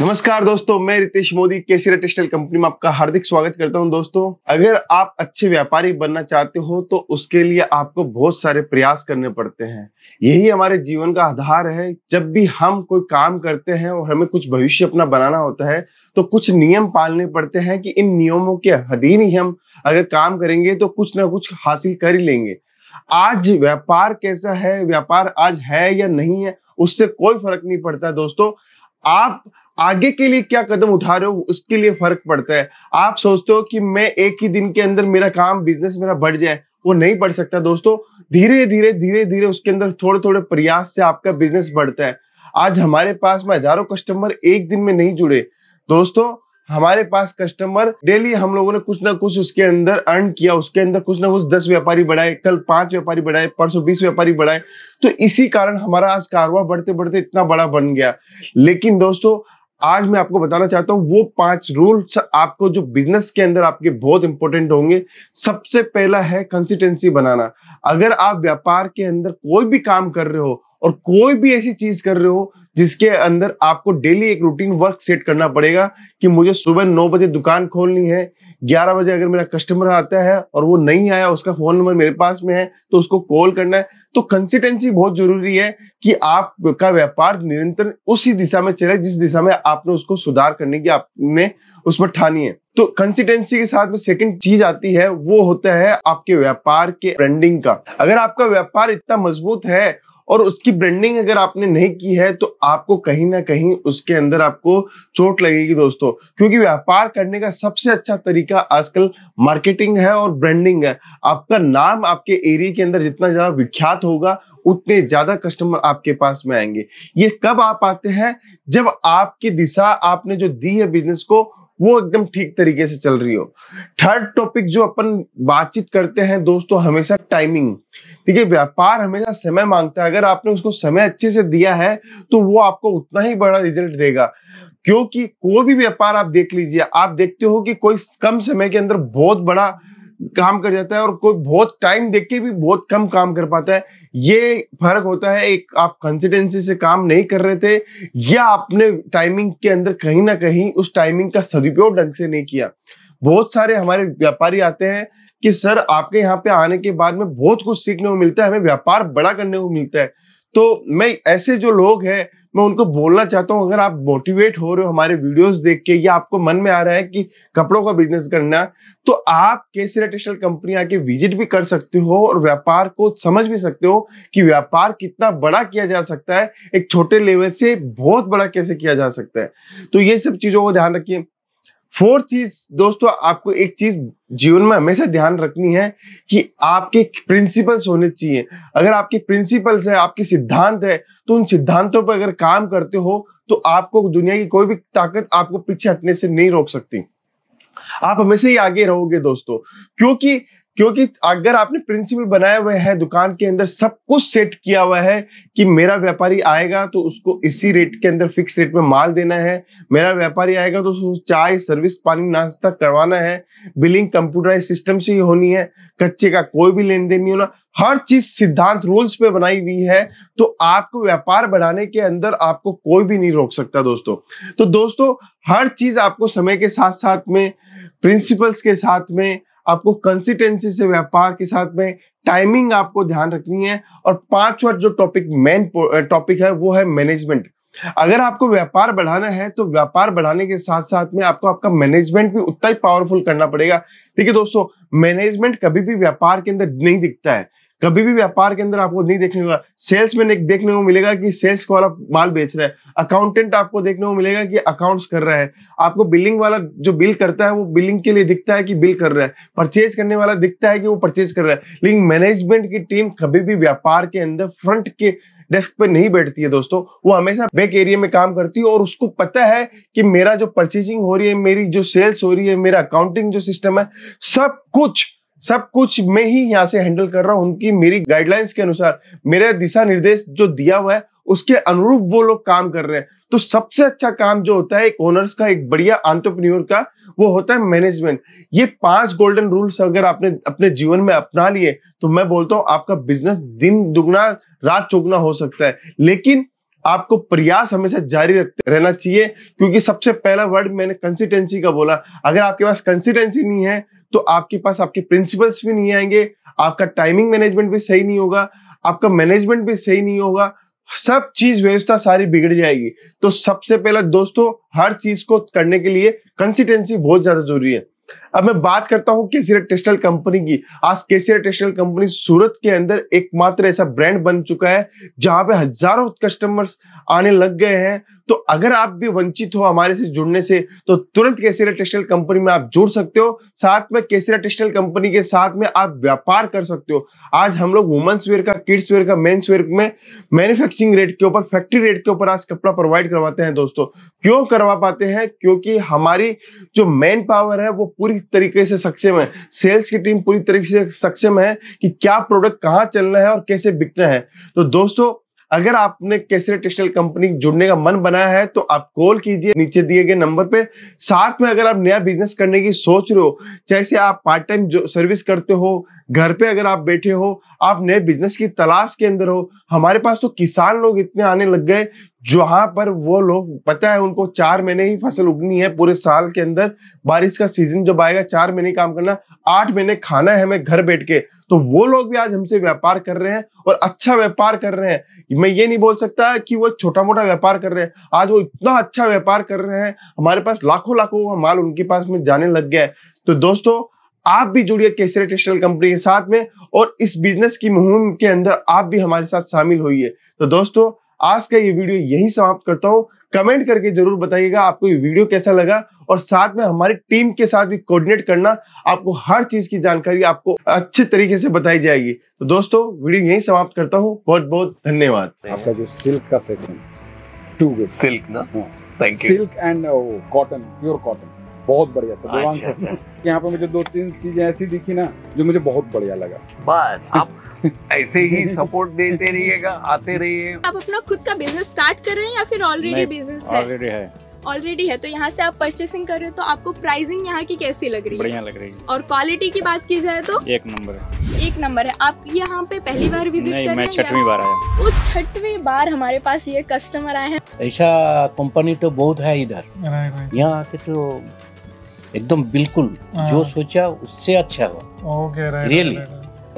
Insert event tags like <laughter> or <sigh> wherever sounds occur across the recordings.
नमस्कार दोस्तों मैं Ritesh Modi KC textile company में आपका हार्दिक स्वागत करता हूं दोस्तों अगर आप अच्छे व्यापारी बनना चाहते हो तो उसके लिए आपको बहुत सारे प्रयास करने पड़ते हैं यही हमारे जीवन का आधार है जब भी हम कोई काम करते हैं और हमें कुछ भविष्य अपना बनाना होता है तो कुछ नियम पालने पड़ते हैं कि इन नियमों के अधीन ही हम अगर काम करेंगे तो कुछ ना कुछ हासिल कर ही लेंगे आज व्यापार कैसा है व्यापार आज है या नहीं है उससे कोई फर्क नहीं पड़ता दोस्तों आप आगे के लिए क्या कदम उठा रहे हो उसके लिए फर्क पड़ता है आप सोचते हो कि मैं एक ही दिन के अंदर मेरा काम बिजनेस मेरा बढ़ जाए वो नहीं बढ़ सकता दोस्तों धीरे धीरे धीरे धीरे उसके अंदर थोड़े थोड़े प्रयास से आपका बिजनेस बढ़ता है आज हमारे पास में हजारों कस्टमर एक दिन में नहीं जुड़े दोस्तों हमारे पास कस्टमर डेली हम लोगों ने कुछ ना कुछ उसके अंदर अर्न किया उसके अंदर कुछ ना कुछ दस व्यापारी बढ़ाए कल पांच व्यापारी बढ़ाए परसों बीस व्यापारी बढ़ाए तो इसी कारण हमारा आज कारोबार बढ़ते बढ़ते इतना बड़ा बन गया लेकिन दोस्तों आज मैं आपको बताना चाहता हूं वो पांच रूल्स आपको जो बिजनेस के अंदर आपके बहुत इंपॉर्टेंट होंगे सबसे पहला है कंसिस्टेंसी बनाना अगर आप व्यापार के अंदर कोई भी काम कर रहे हो और कोई भी ऐसी चीज कर रहे हो जिसके अंदर आपको डेली एक रूटीन वर्क सेट करना पड़ेगा कि मुझे सुबह नौ बजे दुकान खोलनी है ग्यारह बजे अगर मेरा कस्टमर आता है और वो नहीं आया उसका फोन नंबर मेरे पास में है तो उसको कॉल करना है तो कंसिस्टेंसी बहुत जरूरी है कि आपका व्यापार निरंतर उसी दिशा में चले जिस दिशा में आपने उसको सुधार करने की आपने उसमें ठानी है तो कंसिस्टेंसी के साथ में सेकंड चीज आती है वो होता है आपके व्यापार के ब्रांडिंग का अगर आपका व्यापार इतना मजबूत है और उसकी ब्रांडिंग अगर आपने नहीं की है तो आपको कहीं ना कहीं उसके अंदर आपको चोट लगेगी दोस्तों क्योंकि व्यापार करने का सबसे अच्छा तरीका आजकल मार्केटिंग है और ब्रांडिंग है आपका नाम आपके एरिया के अंदर जितना ज्यादा विख्यात होगा उतने ज्यादा कस्टमर आपके पास में आएंगे ये कब आप आते हैं जब आपकी दिशा आपने जो दी है बिजनेस को वो एकदम ठीक तरीके से चल रही हो थर्ड टॉपिक जो अपन बातचीत करते हैं दोस्तों हमेशा टाइमिंग ठीक है व्यापार हमेशा समय मांगता है अगर आपने उसको समय अच्छे से दिया है तो वो आपको उतना ही बड़ा रिजल्ट देगा क्योंकि कोई भी व्यापार आप देख लीजिए आप देखते हो कि कोई कम समय के अंदर बहुत बड़ा काम कर जाता है और कोई बहुत टाइम देख के भी बहुत कम काम कर पाता है ये फर्क होता है एक आप कंसिस्टेंसी से काम नहीं कर रहे थे या आपने टाइमिंग के अंदर कहीं ना कहीं उस टाइमिंग का सदुपयोग ढंग से नहीं किया बहुत सारे हमारे व्यापारी आते हैं कि सर आपके यहाँ पे आने के बाद में बहुत कुछ सीखने को मिलता है हमें व्यापार बड़ा करने को मिलता है तो मैं ऐसे जो लोग हैं मैं उनको बोलना चाहता हूँ अगर आप मोटिवेट हो रहे हो हमारे वीडियोस देख के या आपको मन में आ रहा है कि कपड़ों का बिजनेस करना तो आप कैसे टेक्सटाइल कंपनी आके विजिट भी कर सकते हो और व्यापार को समझ भी सकते हो कि व्यापार कितना बड़ा किया जा सकता है एक छोटे लेवल से बहुत बड़ा कैसे किया जा सकता है तो ये सब चीजों को ध्यान रखिए फोर्थ चीज दोस्तों आपको एक चीज जीवन में हमेशा ध्यान रखनी है कि आपके प्रिंसिपल्स होने चाहिए अगर आपके प्रिंसिपल्स है आपके सिद्धांत है तो उन सिद्धांतों पर अगर काम करते हो तो आपको दुनिया की कोई भी ताकत आपको पीछे हटने से नहीं रोक सकती आप हमेशा ही आगे रहोगे दोस्तों क्योंकि क्योंकि अगर आपने प्रिंसिपल बनाए हुए हैं दुकान के अंदर सब कुछ सेट किया हुआ है कि मेरा व्यापारी आएगा तो उसको इसी रेट के अंदर फिक्स रेट में माल देना है मेरा व्यापारी आएगा तो उसको चाय सर्विस पानी नाश्ता करवाना है बिलिंग कंप्यूटराइज सिस्टम से ही होनी है कच्चे का कोई भी लेन देन नहीं होना हर चीज सिद्धांत रूल्स पे बनाई हुई है तो आपको व्यापार बढ़ाने के अंदर आपको कोई भी नहीं रोक सकता दोस्तों तो दोस्तों हर चीज आपको समय के साथ साथ में प्रिंसिपल्स के साथ में आपको कंसिस्टेंसी से व्यापार के साथ में टाइमिंग आपको ध्यान रखनी है और पांचवा जो टॉपिक मेन टॉपिक है वो है मैनेजमेंट अगर आपको व्यापार बढ़ाना है तो व्यापार बढ़ाने के साथ साथ में आपको आपका मैनेजमेंट भी उतना ही पावरफुल करना पड़ेगा देखिए दोस्तों मैनेजमेंट कभी भी व्यापार के अंदर नहीं दिखता है कभी भी व्यापार के अंदर आपको नहीं देखने होगा सेल्समैन एक देखने को मिलेगा कि सेल्स वाला माल बेच रहा है अकाउंटेंट आपको देखने को मिलेगा कि अकाउंट्स कर रहा है आपको बिलिंग वाला जो बिल करता है वो बिलिंग के लिए दिखता है कि बिल कर रहा है परचेज करने वाला दिखता है कि वो परचेज कर रहा है लेकिन मैनेजमेंट की टीम कभी भी व्यापार के अंदर फ्रंट के डेस्क पे नहीं बैठती है दोस्तों वो हमेशा बैक एरिया में काम करती है और उसको पता है कि मेरा जो परचेजिंग हो रही है मेरी जो सेल्स हो रही है मेरा अकाउंटिंग जो सिस्टम है सब कुछ सब कुछ मैं ही यहाँ से हैंडल कर रहा हूँ उनकी मेरी गाइडलाइंस के अनुसार मेरा दिशा निर्देश जो दिया हुआ है उसके अनुरूप वो लोग काम कर रहे हैं तो सबसे अच्छा काम जो होता है एक ओनर्स का एक बढ़िया आंट्रप्रन्योर का वो होता है मैनेजमेंट ये पांच गोल्डन रूल्स अगर आपने अपने जीवन में अपना लिए तो मैं बोलता हूँ आपका बिजनेस दिन दुगना रात चुगना हो सकता है लेकिन आपको प्रयास हमेशा जारी रखते रहना चाहिए क्योंकि सबसे पहला वर्ड मैंने कंसिस्टेंसी का बोला अगर आपके पास कंसिस्टेंसी नहीं है तो आपके पास आपके प्रिंसिपल्स भी नहीं आएंगे आपका टाइमिंग मैनेजमेंट भी सही नहीं होगा आपका मैनेजमेंट भी सही नहीं होगा सब चीज व्यवस्था सारी बिगड़ जाएगी तो सबसे पहला दोस्तों हर चीज को करने के लिए कंसिस्टेंसी बहुत ज्यादा जरूरी है अब मैं बात करता हूं केसीआर टेक्सटाइल कंपनी की आज केसीआर टेक्सटाइल कंपनी सूरत के अंदर एकमात्र ऐसा ब्रांड बन चुका है जहां पे हजारों कस्टमर्स आने लग गए हैं तो अगर आप भी वंचित हो हमारे से जुड़ने से तो तुरंत केसीरा टेक्सटाइल कंपनी में आप जुड़ सकते हो साथ में केसीरा टेक्सटाइल कंपनी के साथ में आप व्यापार कर सकते हो आज हम लोग वुमेन्स वेयर का किड्स वेयर का मेन्स वेयर में मैन्युफैक्चरिंग रेट के ऊपर फैक्ट्री रेट के ऊपर आज कपड़ा प्रोवाइड करवाते हैं दोस्तों क्यों करवा पाते हैं क्योंकि हमारी जो मैन पावर है वो पूरी तरीके से सक्षम है सेल्स की टीम पूरी तरीके से सक्षम है कि क्या प्रोडक्ट कहाँ चलना है और कैसे बिकना है तो दोस्तों अगर आपने केसरी टेक्सटाइल कंपनी जुड़ने का मन बनाया है तो आप कॉल कीजिए नीचे दिए गए नंबर पे साथ में अगर आप नया बिजनेस करने की सोच रहे हो जैसे आप पार्ट टाइम जो सर्विस करते हो घर पे अगर आप बैठे हो आप नए बिजनेस की तलाश के अंदर हो हमारे पास तो किसान लोग इतने आने लग गए जहां पर वो लोग पता है उनको चार महीने ही फसल उगनी है पूरे साल के अंदर बारिश का सीजन जब आएगा चार महीने काम करना आठ महीने खाना है हमें घर बैठ के तो वो लोग भी आज हमसे व्यापार कर रहे हैं और अच्छा व्यापार कर रहे हैं मैं ये नहीं बोल सकता कि वो छोटा मोटा व्यापार कर रहे हैं आज वो इतना अच्छा व्यापार कर रहे हैं हमारे पास लाखों लाखों का माल उनके पास में जाने लग गया है तो दोस्तों आप भी जुड़िए केसरे टेक्सटाइल कंपनी के साथ में और इस बिजनेस की मुहिम के अंदर आप भी हमारे साथ शामिल होइए तो दोस्तों आज का ये वीडियो यही समाप्त करता हूँ कमेंट करके जरूर बताइएगा आपको ये वीडियो कैसा लगा और साथ में हमारी टीम के साथ भी कोऑर्डिनेट करना आपको हर चीज की जानकारी आपको अच्छे तरीके से बताई जाएगी तो दोस्तों वीडियो यही समाप्त करता हूँ बहुत बहुत धन्यवाद आपका जो सिल्क का सेक्शन टू सिल्क ना thank you silk and cotton pure cotton बहुत बढ़िया सर अच्छा, अच्छा। यहाँ पर मुझे दो तीन चीजें ऐसी दिखी ना जो मुझे बहुत बढ़िया लगा बस आप <laughs> ऐसे ही सपोर्ट देते रहिएगा आते रहिए आप अपना खुद का बिजनेस स्टार्ट कर रहे हैं या फिर ऑलरेडी बिजनेस ऑलरेडी है ऑलरेडी है तो यहाँ से आप परचेसिंग कर रहे हो तो आपको प्राइसिंग यहाँ की कैसी लग रही है बढ़िया लग रही है और क्वालिटी की बात की जाए तो एक नंबर है एक नंबर है आप यहाँ पे पहली बार विजिट नहीं, कर मैं छठवीं बार आया वो छठवीं बार हमारे पास ये कस्टमर आए हैं ऐसा कंपनी तो बहुत है इधर यहाँ आके तो एकदम बिल्कुल जो हाँ। सोचा उससे अच्छा हुआ ओके रियली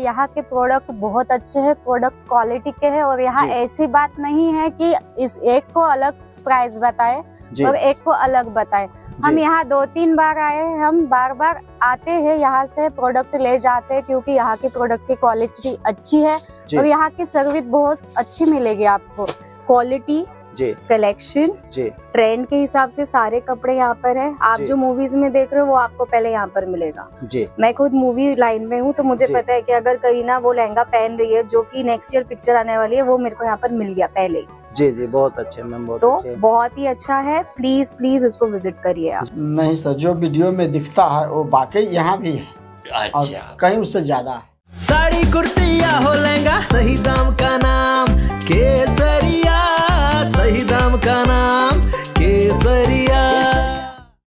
यहाँ के प्रोडक्ट बहुत अच्छे हैं प्रोडक्ट क्वालिटी के हैं और यहाँ ऐसी बात नहीं है कि इस एक को अलग प्राइस बताए और एक को अलग बताए हम यहाँ दो तीन बार आए हैं हम बार बार आते हैं यहाँ से प्रोडक्ट ले जाते हैं क्योंकि यहाँ के प्रोडक्ट की क्वालिटी अच्छी है और यहाँ की सर्विस बहुत अच्छी मिलेगी आपको क्वालिटी कलेक्शन जी ट्रेंड के हिसाब से सारे कपड़े यहाँ पर है आप जो मूवीज में देख रहे हो वो आपको पहले यहाँ पर मिलेगा जी मैं खुद मूवी लाइन में हूँ तो मुझे पता है कि अगर करीना वो लहंगा पहन रही है जो कि नेक्स्ट ईयर पिक्चर आने वाली है वो मेरे को यहाँ पर मिल गया पहले ही जी जी बहुत अच्छे मैम बहुत तो अच्छे। बहुत ही अच्छा है प्लीज प्लीज इसको विजिट करिए आप नहीं सर जो वीडियो में दिखता है वो बाकी यहाँ भी है अच्छा। कहीं उससे ज्यादा साड़ी कुर्ती या हो लहंगा सही दाम का नाम केसर सही दाम का नाम